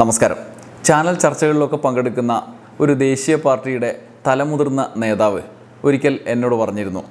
നമസ്കാരം ചാനൽ ചർച്ചകളിലൊക്കെ പങ്കെടുക്കുന്ന ഒരു ദേശീയ പാർട്ടിയുടെ തലമുതിർന്ന നേതാവ് ഒരിക്കൽ എന്നോട് പറഞ്ഞിരുന്നു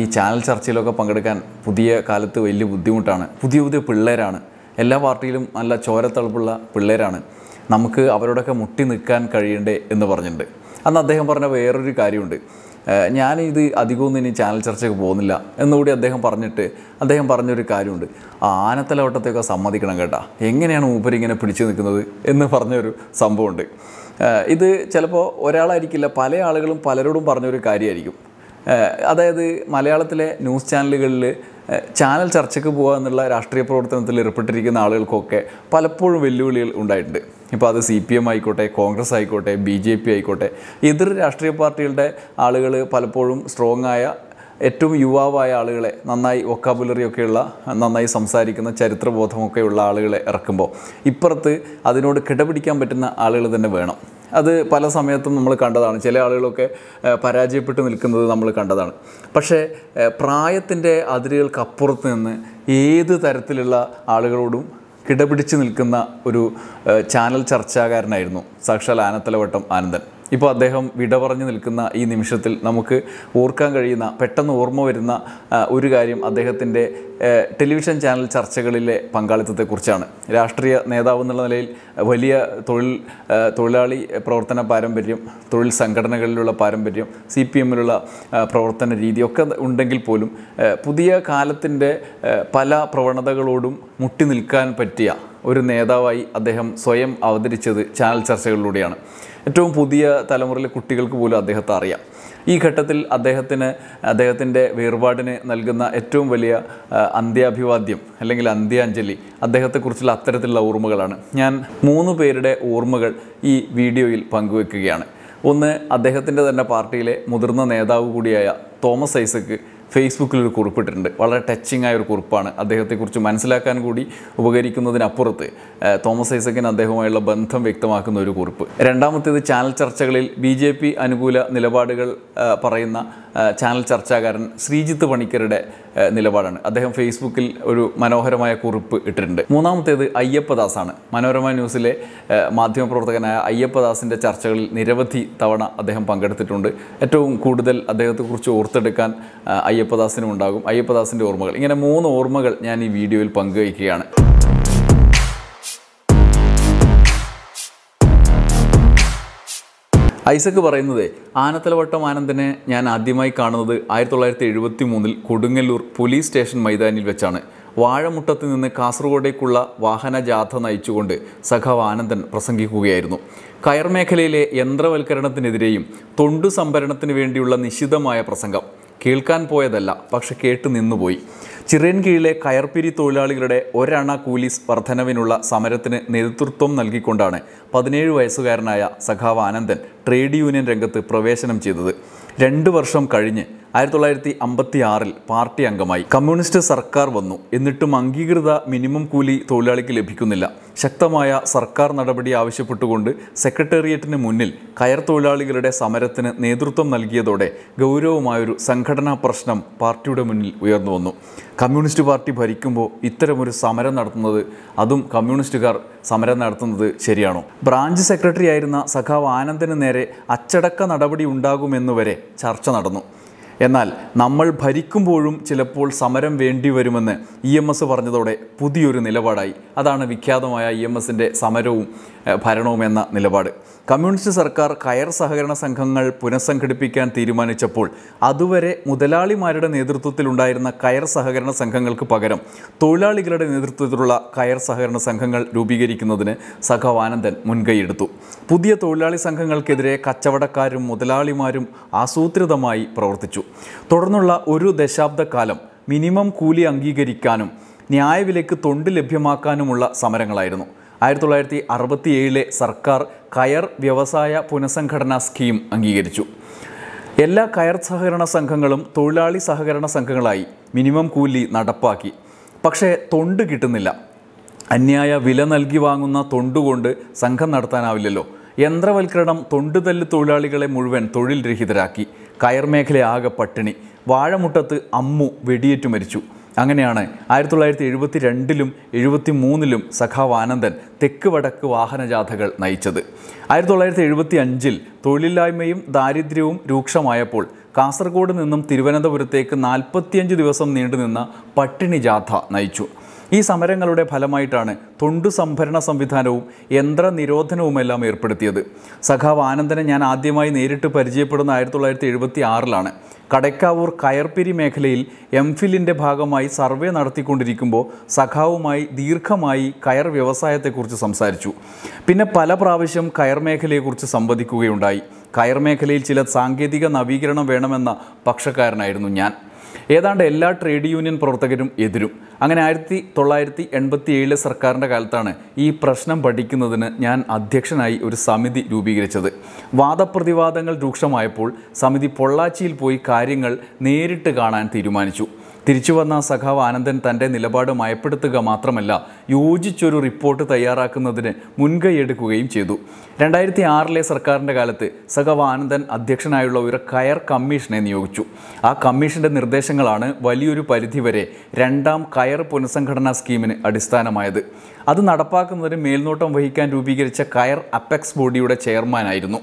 ഈ ചാനൽ ചർച്ചയിലൊക്കെ പങ്കെടുക്കാൻ പുതിയ കാലത്ത് വലിയ ബുദ്ധിമുട്ടാണ് പുതിയ പുതിയ പിള്ളേരാണ് എല്ലാ പാർട്ടിയിലും നല്ല ചോരത്തളപ്പുള്ള പിള്ളേരാണ് നമുക്ക് അവരോടൊക്കെ മുട്ടി നിൽക്കാൻ കഴിയണ്ടേ എന്ന് പറഞ്ഞിട്ടുണ്ട് അന്ന് അദ്ദേഹം പറഞ്ഞ വേറൊരു കാര്യമുണ്ട് ഞാനിത് അധികമൊന്നും ഇനി ചാനൽ ചർച്ചയ്ക്ക് പോകുന്നില്ല എന്നുകൂടി അദ്ദേഹം പറഞ്ഞിട്ട് അദ്ദേഹം പറഞ്ഞൊരു കാര്യമുണ്ട് ആ ആനത്തലവട്ടത്തെയൊക്കെ സമ്മതിക്കണം കേട്ടാ എങ്ങനെയാണ് മൂപ്പരിങ്ങനെ പിടിച്ചു നിൽക്കുന്നത് എന്ന് പറഞ്ഞൊരു സംഭവമുണ്ട് ഇത് ചിലപ്പോൾ ഒരാളായിരിക്കില്ല പല ആളുകളും പലരോടും പറഞ്ഞൊരു കാര്യമായിരിക്കും അതായത് മലയാളത്തിലെ ന്യൂസ് ചാനലുകളിൽ ചാനൽ ചർച്ചയ്ക്ക് പോകുക എന്നുള്ള രാഷ്ട്രീയ പ്രവർത്തനത്തിൽ ഏർപ്പെട്ടിരിക്കുന്ന ആളുകൾക്കൊക്കെ പലപ്പോഴും വെല്ലുവിളികൾ ഉണ്ടായിട്ടുണ്ട് ഇപ്പോൾ അത് സി പി എം ആയിക്കോട്ടെ കോൺഗ്രസ് ആയിക്കോട്ടെ ബി ജെ പി ആയിക്കോട്ടെ എതിർ രാഷ്ട്രീയ പാർട്ടികളുടെ ആളുകൾ പലപ്പോഴും സ്ട്രോങ് ആയ ഏറ്റവും യുവാവായ ആളുകളെ നന്നായി ഒക്കാബുലറിയൊക്കെയുള്ള നന്നായി സംസാരിക്കുന്ന ചരിത്രബോധമൊക്കെയുള്ള ആളുകളെ ഇറക്കുമ്പോൾ ഇപ്പുറത്ത് അതിനോട് കിടപിടിക്കാൻ പറ്റുന്ന ആളുകൾ തന്നെ വേണം അത് പല സമയത്തും നമ്മൾ കണ്ടതാണ് ചില ആളുകളൊക്കെ പരാജയപ്പെട്ട് നിൽക്കുന്നത് നമ്മൾ കണ്ടതാണ് പക്ഷേ പ്രായത്തിൻ്റെ അതിരുകൾക്കപ്പുറത്ത് നിന്ന് ഏത് തരത്തിലുള്ള ആളുകളോടും കിടപിടിച്ച് നിൽക്കുന്ന ഒരു ചാനൽ ചർച്ചാകാരനായിരുന്നു സാക്ഷാൽ ആനത്തലവട്ടം ആനന്ദൻ ഇപ്പോൾ അദ്ദേഹം വിട പറഞ്ഞു നിൽക്കുന്ന ഈ നിമിഷത്തിൽ നമുക്ക് ഓർക്കാൻ കഴിയുന്ന പെട്ടെന്ന് ഓർമ്മ വരുന്ന ഒരു കാര്യം അദ്ദേഹത്തിൻ്റെ ടെലിവിഷൻ ചാനൽ ചർച്ചകളിലെ പങ്കാളിത്തത്തെക്കുറിച്ചാണ് രാഷ്ട്രീയ നേതാവ് എന്നുള്ള നിലയിൽ വലിയ തൊഴിൽ തൊഴിലാളി പ്രവർത്തന പാരമ്പര്യം തൊഴിൽ സംഘടനകളിലുള്ള പാരമ്പര്യം സി പി എമ്മിലുള്ള പ്രവർത്തന രീതിയൊക്കെ ഉണ്ടെങ്കിൽ പോലും പുതിയ കാലത്തിൻ്റെ പല പ്രവണതകളോടും മുട്ടി നിൽക്കാൻ പറ്റിയ ഒരു നേതാവായി അദ്ദേഹം സ്വയം അവതരിച്ചത് ചാനൽ ചർച്ചകളിലൂടെയാണ് ഏറ്റവും പുതിയ തലമുറയിലെ കുട്ടികൾക്ക് പോലും അദ്ദേഹത്തെ അറിയാം ഈ ഘട്ടത്തിൽ അദ്ദേഹത്തിന് അദ്ദേഹത്തിൻ്റെ വേർപാടിന് നൽകുന്ന ഏറ്റവും വലിയ അന്ത്യാഭിവാദ്യം അല്ലെങ്കിൽ അന്ത്യാഞ്ജലി അദ്ദേഹത്തെക്കുറിച്ചുള്ള അത്തരത്തിലുള്ള ഓർമ്മകളാണ് ഞാൻ മൂന്ന് പേരുടെ ഓർമ്മകൾ ഈ വീഡിയോയിൽ പങ്കുവെക്കുകയാണ് ഒന്ന് അദ്ദേഹത്തിൻ്റെ തന്നെ പാർട്ടിയിലെ മുതിർന്ന നേതാവ് കൂടിയായ തോമസ് ഐസക്ക് ഫേസ്ബുക്കിൽ ഒരു കുറിപ്പിട്ടിട്ടുണ്ട് വളരെ ടച്ചിങ് ആയ ഒരു കുറിപ്പാണ് അദ്ദേഹത്തെക്കുറിച്ച് മനസ്സിലാക്കാൻ കൂടി ഉപകരിക്കുന്നതിനപ്പുറത്ത് തോമസ് ഐസക്കിന് അദ്ദേഹവുമായുള്ള ബന്ധം വ്യക്തമാക്കുന്ന ഒരു കുറിപ്പ് രണ്ടാമത്തേത് ചാനൽ ചർച്ചകളിൽ ബി ജെ പി അനുകൂല നിലപാടുകൾ പറയുന്ന ചാനൽ ചർച്ചാകാരൻ ശ്രീജിത്ത് പണിക്കരുടെ നിലപാടാണ് അദ്ദേഹം ഫേസ്ബുക്കിൽ ഒരു മനോഹരമായ കുറിപ്പ് ഇട്ടിട്ടുണ്ട് മൂന്നാമത്തേത് അയ്യപ്പദാസാണ് മനോരമ ന്യൂസിലെ മാധ്യമപ്രവർത്തകനായ അയ്യപ്പദാസിൻ്റെ ചർച്ചകളിൽ നിരവധി തവണ അദ്ദേഹം പങ്കെടുത്തിട്ടുണ്ട് ഏറ്റവും കൂടുതൽ അദ്ദേഹത്തെക്കുറിച്ച് ഓർത്തെടുക്കാൻ അയ്യപ്പദാസിനും ഉണ്ടാകും അയ്യപ്പദാസിൻ്റെ ഓർമ്മകൾ ഇങ്ങനെ മൂന്ന് ഓർമ്മകൾ ഞാൻ ഈ വീഡിയോയിൽ പങ്കുവയ്ക്കുകയാണ് ഐസക് പറയുന്നത് ആനത്തലവട്ടം ആനന്ദനെ ഞാൻ ആദ്യമായി കാണുന്നത് ആയിരത്തി തൊള്ളായിരത്തി എഴുപത്തി മൂന്നിൽ കൊടുങ്ങല്ലൂർ പോലീസ് സ്റ്റേഷൻ മൈതാനിൽ വെച്ചാണ് വാഴമുട്ടത്ത് നിന്ന് കാസർഗോഡേക്കുള്ള വാഹന ജാഥ നയിച്ചുകൊണ്ട് സഖാവ് ആനന്ദൻ പ്രസംഗിക്കുകയായിരുന്നു കയർ മേഖലയിലെ യന്ത്രവൽക്കരണത്തിനെതിരെയും തൊണ്ടു സംഭരണത്തിന് വേണ്ടിയുള്ള നിശിതമായ പ്രസംഗം കേൾക്കാൻ പോയതല്ല പക്ഷെ കേട്ട് നിന്നുപോയി കീഴിലെ കയർപിരി തൊഴിലാളികളുടെ ഒരണ കൂലി വർധനവിനുള്ള സമരത്തിന് നേതൃത്വം നൽകിക്കൊണ്ടാണ് പതിനേഴ് വയസ്സുകാരനായ സഖാവ് ആനന്ദൻ ട്രേഡ് യൂണിയൻ രംഗത്ത് പ്രവേശനം ചെയ്തത് രണ്ട് വർഷം കഴിഞ്ഞ് ആയിരത്തി തൊള്ളായിരത്തി അമ്പത്തി ആറിൽ പാർട്ടി അംഗമായി കമ്മ്യൂണിസ്റ്റ് സർക്കാർ വന്നു എന്നിട്ടും അംഗീകൃത മിനിമം കൂലി തൊഴിലാളിക്ക് ലഭിക്കുന്നില്ല ശക്തമായ സർക്കാർ നടപടി ആവശ്യപ്പെട്ടുകൊണ്ട് സെക്രട്ടേറിയറ്റിന് മുന്നിൽ കയർ തൊഴിലാളികളുടെ സമരത്തിന് നേതൃത്വം നൽകിയതോടെ ഗൗരവമായൊരു സംഘടനാ പ്രശ്നം പാർട്ടിയുടെ മുന്നിൽ ഉയർന്നു വന്നു കമ്മ്യൂണിസ്റ്റ് പാർട്ടി ഭരിക്കുമ്പോൾ ഇത്തരമൊരു സമരം നടത്തുന്നത് അതും കമ്മ്യൂണിസ്റ്റുകാർ സമരം നടത്തുന്നത് ശരിയാണോ ബ്രാഞ്ച് സെക്രട്ടറി ആയിരുന്ന സഖാവ് ആനന്ദന് നേരെ അച്ചടക്ക നടപടി ഉണ്ടാകുമെന്നുവരെ ചർച്ച നടന്നു എന്നാൽ നമ്മൾ ഭരിക്കുമ്പോഴും ചിലപ്പോൾ സമരം വരുമെന്ന് ഇ എം എസ് പറഞ്ഞതോടെ പുതിയൊരു നിലപാടായി അതാണ് വിഖ്യാതമായ ഇ എം എസിൻ്റെ സമരവും ഭരണവും എന്ന നിലപാട് കമ്മ്യൂണിസ്റ്റ് സർക്കാർ കയർ സഹകരണ സംഘങ്ങൾ പുനഃസംഘടിപ്പിക്കാൻ തീരുമാനിച്ചപ്പോൾ അതുവരെ മുതലാളിമാരുടെ നേതൃത്വത്തിലുണ്ടായിരുന്ന കയർ സഹകരണ സംഘങ്ങൾക്ക് പകരം തൊഴിലാളികളുടെ നേതൃത്വത്തിലുള്ള കയർ സഹകരണ സംഘങ്ങൾ രൂപീകരിക്കുന്നതിന് സഖാവാനന്ദൻ മുൻകൈയെടുത്തു പുതിയ തൊഴിലാളി സംഘങ്ങൾക്കെതിരെ കച്ചവടക്കാരും മുതലാളിമാരും ആസൂത്രിതമായി പ്രവർത്തിച്ചു തുടർന്നുള്ള ഒരു ദശാബ്ദക്കാലം മിനിമം കൂലി അംഗീകരിക്കാനും ന്യായവിലയ്ക്ക് തൊണ്ട് ലഭ്യമാക്കാനുമുള്ള സമരങ്ങളായിരുന്നു ആയിരത്തി തൊള്ളായിരത്തി അറുപത്തിയേഴിലെ സർക്കാർ കയർ വ്യവസായ പുനഃസംഘടനാ സ്കീം അംഗീകരിച്ചു എല്ലാ കയർ സഹകരണ സംഘങ്ങളും തൊഴിലാളി സഹകരണ സംഘങ്ങളായി മിനിമം കൂലി നടപ്പാക്കി പക്ഷേ തൊണ്ട് കിട്ടുന്നില്ല അന്യായ വില നൽകി വാങ്ങുന്ന തൊണ്ടുകൊണ്ട് സംഘം നടത്താനാവില്ലല്ലോ യന്ത്രവൽക്കരണം തൊണ്ടുതല്ല് തൊഴിലാളികളെ മുഴുവൻ തൊഴിൽ രഹിതരാക്കി കയർ മേഖല ആകെ പട്ടിണി വാഴമുട്ടത്ത് അമ്മു വെടിയേറ്റു മരിച്ചു അങ്ങനെയാണ് ആയിരത്തി തൊള്ളായിരത്തി എഴുപത്തി രണ്ടിലും എഴുപത്തി മൂന്നിലും സഖാവ് ആനന്ദൻ തെക്ക് വടക്ക് വാഹനജാഥകൾ നയിച്ചത് ആയിരത്തി തൊള്ളായിരത്തി എഴുപത്തി അഞ്ചിൽ തൊഴിലില്ലായ്മയും ദാരിദ്ര്യവും രൂക്ഷമായപ്പോൾ കാസർഗോഡ് നിന്നും തിരുവനന്തപുരത്തേക്ക് നാൽപ്പത്തിയഞ്ച് ദിവസം നീണ്ടുനിന്ന പട്ടിണി ജാഥ നയിച്ചു ഈ സമരങ്ങളുടെ ഫലമായിട്ടാണ് തൊണ്ടു സംഭരണ സംവിധാനവും യന്ത്ര നിരോധനവുമെല്ലാം ഏർപ്പെടുത്തിയത് സഖാവ് ആനന്ദനെ ഞാൻ ആദ്യമായി നേരിട്ട് പരിചയപ്പെടുന്ന ആയിരത്തി തൊള്ളായിരത്തി എഴുപത്തി ആറിലാണ് കടക്കാവൂർ കയർപിരി മേഖലയിൽ എംഫിലിൻ്റെ ഭാഗമായി സർവേ നടത്തിക്കൊണ്ടിരിക്കുമ്പോൾ സഖാവുമായി ദീർഘമായി കയർ വ്യവസായത്തെക്കുറിച്ച് സംസാരിച്ചു പിന്നെ പല പ്രാവശ്യം കയർ മേഖലയെക്കുറിച്ച് സംവദിക്കുകയുണ്ടായി കയർ മേഖലയിൽ ചില സാങ്കേതിക നവീകരണം വേണമെന്ന പക്ഷക്കാരനായിരുന്നു ഞാൻ ഏതാണ്ട് എല്ലാ ട്രേഡ് യൂണിയൻ പ്രവർത്തകരും എതിരും അങ്ങനെ ആയിരത്തി തൊള്ളായിരത്തി എൺപത്തി ഏഴിലെ സർക്കാരിൻ്റെ കാലത്താണ് ഈ പ്രശ്നം പഠിക്കുന്നതിന് ഞാൻ അധ്യക്ഷനായി ഒരു സമിതി രൂപീകരിച്ചത് വാദപ്രതിവാദങ്ങൾ രൂക്ഷമായപ്പോൾ സമിതി പൊള്ളാച്ചിയിൽ പോയി കാര്യങ്ങൾ നേരിട്ട് കാണാൻ തീരുമാനിച്ചു തിരിച്ചു വന്ന സഖാവ് ആനന്ദൻ തൻ്റെ നിലപാട് മയപ്പെടുത്തുക മാത്രമല്ല യോജിച്ചൊരു റിപ്പോർട്ട് തയ്യാറാക്കുന്നതിന് മുൻകൈയെടുക്കുകയും ചെയ്തു രണ്ടായിരത്തി ആറിലെ സർക്കാരിൻ്റെ കാലത്ത് സഖാവ് ആനന്ദൻ അധ്യക്ഷനായുള്ള ഒരു കയർ കമ്മീഷനെ നിയോഗിച്ചു ആ കമ്മീഷൻ്റെ നിർദ്ദേശങ്ങളാണ് വലിയൊരു പരിധിവരെ രണ്ടാം കയർ പുനഃസംഘടനാ സ്കീമിന് അടിസ്ഥാനമായത് അത് നടപ്പാക്കുന്നതിന് മേൽനോട്ടം വഹിക്കാൻ രൂപീകരിച്ച കയർ അപ്പെക്സ് ബോഡിയുടെ ചെയർമാനായിരുന്നു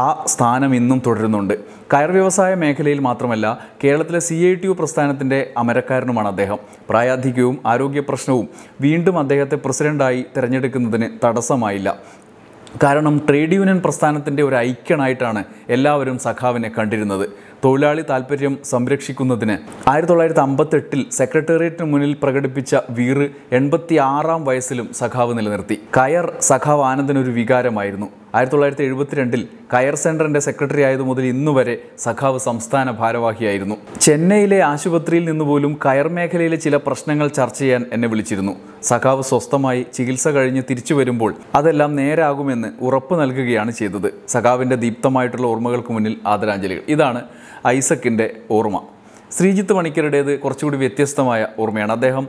ആ സ്ഥാനം ഇന്നും തുടരുന്നുണ്ട് കയർ വ്യവസായ മേഖലയിൽ മാത്രമല്ല കേരളത്തിലെ സി ഐ ടി യു പ്രസ്ഥാനത്തിൻ്റെ അമരക്കാരനുമാണ് അദ്ദേഹം പ്രായാധിക്യവും ആരോഗ്യ പ്രശ്നവും വീണ്ടും അദ്ദേഹത്തെ പ്രസിഡന്റായി തിരഞ്ഞെടുക്കുന്നതിന് തടസ്സമായില്ല കാരണം ട്രേഡ് യൂണിയൻ പ്രസ്ഥാനത്തിൻ്റെ ഒരു ഐക്യനായിട്ടാണ് എല്ലാവരും സഖാവിനെ കണ്ടിരുന്നത് തൊഴിലാളി താൽപ്പര്യം സംരക്ഷിക്കുന്നതിന് ആയിരത്തി തൊള്ളായിരത്തി എട്ടിൽ സെക്രട്ടേറിയറ്റിന് മുന്നിൽ പ്രകടിപ്പിച്ച വീറ് എൺപത്തി ആറാം വയസ്സിലും സഖാവ് നിലനിർത്തി കയർ സഖാവ് ആനന്ദനൊരു വികാരമായിരുന്നു ആയിരത്തി തൊള്ളായിരത്തി എഴുപത്തിരണ്ടിൽ കയർ സെൻറ്ററിൻ്റെ സെക്രട്ടറി ആയതു മുതൽ ഇന്നുവരെ സഖാവ് സംസ്ഥാന ഭാരവാഹിയായിരുന്നു ചെന്നൈയിലെ ആശുപത്രിയിൽ നിന്നുപോലും കയർ മേഖലയിലെ ചില പ്രശ്നങ്ങൾ ചർച്ച ചെയ്യാൻ എന്നെ വിളിച്ചിരുന്നു സഖാവ് സ്വസ്ഥമായി ചികിത്സ കഴിഞ്ഞ് തിരിച്ചു വരുമ്പോൾ അതെല്ലാം നേരാകുമെന്ന് ഉറപ്പ് നൽകുകയാണ് ചെയ്തത് സഖാവിൻ്റെ ദീപ്തമായിട്ടുള്ള ഓർമ്മകൾക്ക് മുന്നിൽ ആദരാഞ്ജലികൾ ഇതാണ് ഐസക്കിൻ്റെ ഓർമ്മ ശ്രീജിത്ത് മണിക്കരുടേത് കുറച്ചുകൂടി വ്യത്യസ്തമായ ഓർമ്മയാണ് അദ്ദേഹം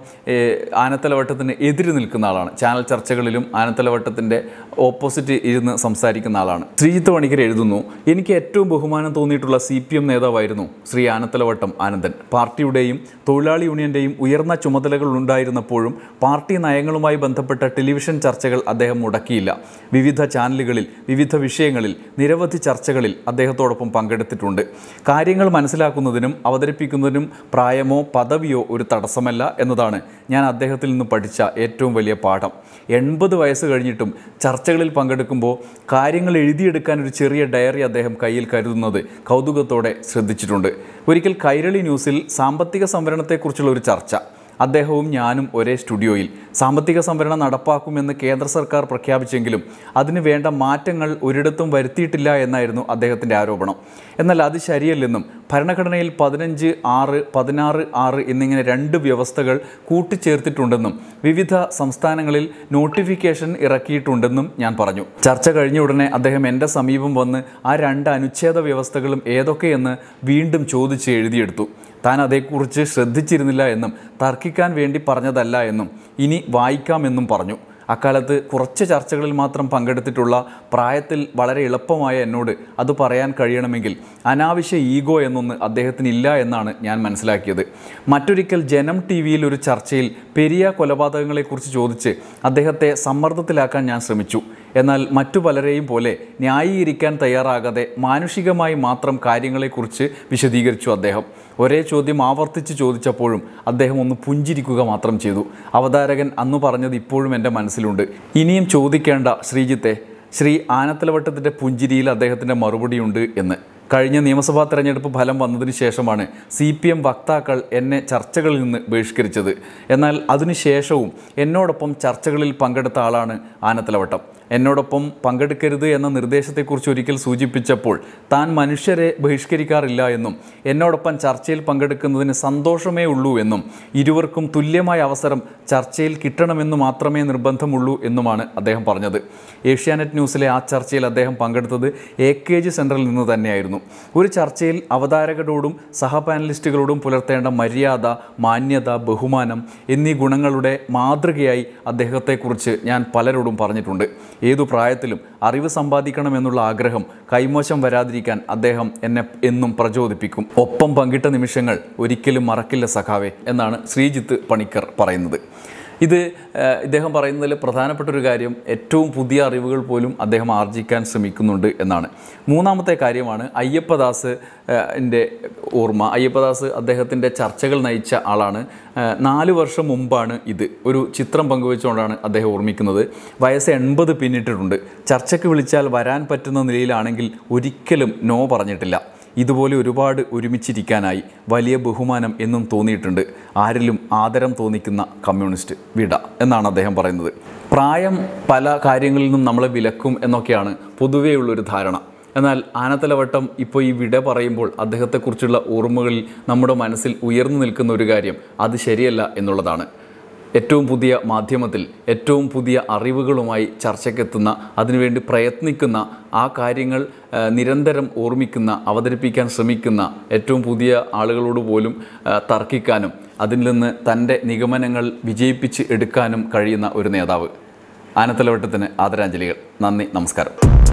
ആനത്തലവട്ടത്തിന് എതിര് നിൽക്കുന്ന ആളാണ് ചാനൽ ചർച്ചകളിലും ആനത്തലവട്ടത്തിൻ്റെ ഓപ്പോസിറ്റ് ഇരുന്ന് സംസാരിക്കുന്ന ആളാണ് ശ്രീജിത്ത് മണിക്കർ എഴുതുന്നു എനിക്ക് ഏറ്റവും ബഹുമാനം തോന്നിയിട്ടുള്ള സി പി എം നേതാവായിരുന്നു ശ്രീ ആനത്തലവട്ടം ആനന്ദൻ പാർട്ടിയുടെയും തൊഴിലാളി യൂണിയൻ്റെയും ഉയർന്ന ചുമതലകൾ ഉണ്ടായിരുന്നപ്പോഴും പാർട്ടി നയങ്ങളുമായി ബന്ധപ്പെട്ട ടെലിവിഷൻ ചർച്ചകൾ അദ്ദേഹം മുടക്കിയില്ല വിവിധ ചാനലുകളിൽ വിവിധ വിഷയങ്ങളിൽ നിരവധി ചർച്ചകളിൽ അദ്ദേഹത്തോടൊപ്പം പങ്കെടുത്തിട്ടുണ്ട് കാര്യങ്ങൾ മനസ്സിലാക്കുന്നതിനും അവതരിപ്പിക്കുന്ന ജീവിക്കുന്നതിനും പ്രായമോ പദവിയോ ഒരു തടസ്സമല്ല എന്നതാണ് ഞാൻ അദ്ദേഹത്തിൽ നിന്ന് പഠിച്ച ഏറ്റവും വലിയ പാഠം എൺപത് വയസ്സ് കഴിഞ്ഞിട്ടും ചർച്ചകളിൽ പങ്കെടുക്കുമ്പോൾ കാര്യങ്ങൾ എഴുതിയെടുക്കാൻ ഒരു ചെറിയ ഡയറി അദ്ദേഹം കയ്യിൽ കരുതുന്നത് കൗതുകത്തോടെ ശ്രദ്ധിച്ചിട്ടുണ്ട് ഒരിക്കൽ കൈരളി ന്യൂസിൽ സാമ്പത്തിക സംവരണത്തെക്കുറിച്ചുള്ള ഒരു ചർച്ച അദ്ദേഹവും ഞാനും ഒരേ സ്റ്റുഡിയോയിൽ സാമ്പത്തിക സംവരണം നടപ്പാക്കുമെന്ന് കേന്ദ്ര സർക്കാർ പ്രഖ്യാപിച്ചെങ്കിലും അതിന് വേണ്ട മാറ്റങ്ങൾ ഒരിടത്തും വരുത്തിയിട്ടില്ല എന്നായിരുന്നു അദ്ദേഹത്തിൻ്റെ ആരോപണം എന്നാൽ അത് ശരിയല്ലെന്നും ഭരണഘടനയിൽ പതിനഞ്ച് ആറ് പതിനാറ് ആറ് എന്നിങ്ങനെ രണ്ട് വ്യവസ്ഥകൾ കൂട്ടിച്ചേർത്തിട്ടുണ്ടെന്നും വിവിധ സംസ്ഥാനങ്ങളിൽ നോട്ടിഫിക്കേഷൻ ഇറക്കിയിട്ടുണ്ടെന്നും ഞാൻ പറഞ്ഞു ചർച്ച കഴിഞ്ഞ ഉടനെ അദ്ദേഹം എൻ്റെ സമീപം വന്ന് ആ രണ്ട് അനുച്ഛേദ വ്യവസ്ഥകളും ഏതൊക്കെയെന്ന് വീണ്ടും ചോദിച്ച് എഴുതിയെടുത്തു താൻ അതേക്കുറിച്ച് ശ്രദ്ധിച്ചിരുന്നില്ല എന്നും തർക്കിക്കാൻ വേണ്ടി പറഞ്ഞതല്ല എന്നും ഇനി വായിക്കാമെന്നും പറഞ്ഞു അക്കാലത്ത് കുറച്ച് ചർച്ചകളിൽ മാത്രം പങ്കെടുത്തിട്ടുള്ള പ്രായത്തിൽ വളരെ എളുപ്പമായ എന്നോട് അത് പറയാൻ കഴിയണമെങ്കിൽ അനാവശ്യ ഈഗോ എന്നൊന്ന് അദ്ദേഹത്തിന് ഇല്ല എന്നാണ് ഞാൻ മനസ്സിലാക്കിയത് മറ്റൊരിക്കൽ ജനം ടി വിയിൽ ഒരു ചർച്ചയിൽ പെരിയ കൊലപാതകങ്ങളെക്കുറിച്ച് ചോദിച്ച് അദ്ദേഹത്തെ സമ്മർദ്ദത്തിലാക്കാൻ ഞാൻ ശ്രമിച്ചു എന്നാൽ മറ്റു പലരെയും പോലെ ന്യായീകരിക്കാൻ തയ്യാറാകാതെ മാനുഷികമായി മാത്രം കാര്യങ്ങളെക്കുറിച്ച് വിശദീകരിച്ചു അദ്ദേഹം ഒരേ ചോദ്യം ആവർത്തിച്ച് ചോദിച്ചപ്പോഴും അദ്ദേഹം ഒന്ന് പുഞ്ചിരിക്കുക മാത്രം ചെയ്തു അവതാരകൻ അന്ന് പറഞ്ഞത് ഇപ്പോഴും എൻ്റെ മനസ്സിലുണ്ട് ഇനിയും ചോദിക്കേണ്ട ശ്രീജിത്തെ ശ്രീ ആനത്തലവട്ടത്തിൻ്റെ പുഞ്ചിരിയിൽ അദ്ദേഹത്തിൻ്റെ മറുപടിയുണ്ട് എന്ന് കഴിഞ്ഞ നിയമസഭാ തെരഞ്ഞെടുപ്പ് ഫലം വന്നതിന് ശേഷമാണ് സി പി എം വക്താക്കൾ എന്നെ ചർച്ചകളിൽ നിന്ന് ബഹിഷ്കരിച്ചത് എന്നാൽ അതിനുശേഷവും എന്നോടൊപ്പം ചർച്ചകളിൽ പങ്കെടുത്ത ആളാണ് ആനത്തലവട്ടം എന്നോടൊപ്പം പങ്കെടുക്കരുത് എന്ന നിർദ്ദേശത്തെക്കുറിച്ച് ഒരിക്കൽ സൂചിപ്പിച്ചപ്പോൾ താൻ മനുഷ്യരെ ബഹിഷ്കരിക്കാറില്ല എന്നും എന്നോടൊപ്പം ചർച്ചയിൽ പങ്കെടുക്കുന്നതിന് സന്തോഷമേ ഉള്ളൂ എന്നും ഇരുവർക്കും തുല്യമായ അവസരം ചർച്ചയിൽ കിട്ടണമെന്ന് മാത്രമേ നിർബന്ധമുള്ളൂ എന്നുമാണ് അദ്ദേഹം പറഞ്ഞത് ഏഷ്യാനെറ്റ് ന്യൂസിലെ ആ ചർച്ചയിൽ അദ്ദേഹം പങ്കെടുത്തത് എ കെ ജി സെൻറ്ററിൽ നിന്ന് തന്നെയായിരുന്നു ഒരു ചർച്ചയിൽ അവതാരകരോടും സഹപാനലിസ്റ്റുകളോടും പുലർത്തേണ്ട മര്യാദ മാന്യത ബഹുമാനം എന്നീ ഗുണങ്ങളുടെ മാതൃകയായി അദ്ദേഹത്തെക്കുറിച്ച് ഞാൻ പലരോടും പറഞ്ഞിട്ടുണ്ട് ഏതു പ്രായത്തിലും അറിവ് സമ്പാദിക്കണമെന്നുള്ള ആഗ്രഹം കൈമോശം വരാതിരിക്കാൻ അദ്ദേഹം എന്നെ എന്നും പ്രചോദിപ്പിക്കും ഒപ്പം പങ്കിട്ട നിമിഷങ്ങൾ ഒരിക്കലും മറക്കില്ല സഖാവേ എന്നാണ് ശ്രീജിത്ത് പണിക്കർ പറയുന്നത് ഇത് ഇദ്ദേഹം പറയുന്നതിൽ പ്രധാനപ്പെട്ട ഒരു കാര്യം ഏറ്റവും പുതിയ അറിവുകൾ പോലും അദ്ദേഹം ആർജിക്കാൻ ശ്രമിക്കുന്നുണ്ട് എന്നാണ് മൂന്നാമത്തെ കാര്യമാണ് അയ്യപ്പദാസ് എൻ്റെ ഓർമ്മ അയ്യപ്പദാസ് അദ്ദേഹത്തിൻ്റെ ചർച്ചകൾ നയിച്ച ആളാണ് നാല് വർഷം മുമ്പാണ് ഇത് ഒരു ചിത്രം പങ്കുവെച്ചുകൊണ്ടാണ് അദ്ദേഹം ഓർമ്മിക്കുന്നത് വയസ്സ് എൺപത് പിന്നിട്ടിട്ടുണ്ട് ചർച്ചയ്ക്ക് വിളിച്ചാൽ വരാൻ പറ്റുന്ന നിലയിലാണെങ്കിൽ ഒരിക്കലും നോ പറഞ്ഞിട്ടില്ല ഇതുപോലെ ഒരുപാട് ഒരുമിച്ചിരിക്കാനായി വലിയ ബഹുമാനം എന്നും തോന്നിയിട്ടുണ്ട് ആരിലും ആദരം തോന്നിക്കുന്ന കമ്മ്യൂണിസ്റ്റ് വിട എന്നാണ് അദ്ദേഹം പറയുന്നത് പ്രായം പല കാര്യങ്ങളിൽ നിന്നും നമ്മളെ വിലക്കും എന്നൊക്കെയാണ് പൊതുവെയുള്ളൊരു ധാരണ എന്നാൽ ആനത്തലവട്ടം ഇപ്പോൾ ഈ വിട പറയുമ്പോൾ അദ്ദേഹത്തെക്കുറിച്ചുള്ള ഓർമ്മകളിൽ നമ്മുടെ മനസ്സിൽ ഉയർന്നു നിൽക്കുന്ന ഒരു കാര്യം അത് ശരിയല്ല എന്നുള്ളതാണ് ഏറ്റവും പുതിയ മാധ്യമത്തിൽ ഏറ്റവും പുതിയ അറിവുകളുമായി ചർച്ചയ്ക്കെത്തുന്ന അതിനുവേണ്ടി പ്രയത്നിക്കുന്ന ആ കാര്യങ്ങൾ നിരന്തരം ഓർമ്മിക്കുന്ന അവതരിപ്പിക്കാൻ ശ്രമിക്കുന്ന ഏറ്റവും പുതിയ ആളുകളോട് പോലും തർക്കിക്കാനും അതിൽ നിന്ന് തൻ്റെ നിഗമനങ്ങൾ വിജയിപ്പിച്ച് എടുക്കാനും കഴിയുന്ന ഒരു നേതാവ് ആനത്തലവട്ടത്തിന് ആദരാഞ്ജലികൾ നന്ദി നമസ്കാരം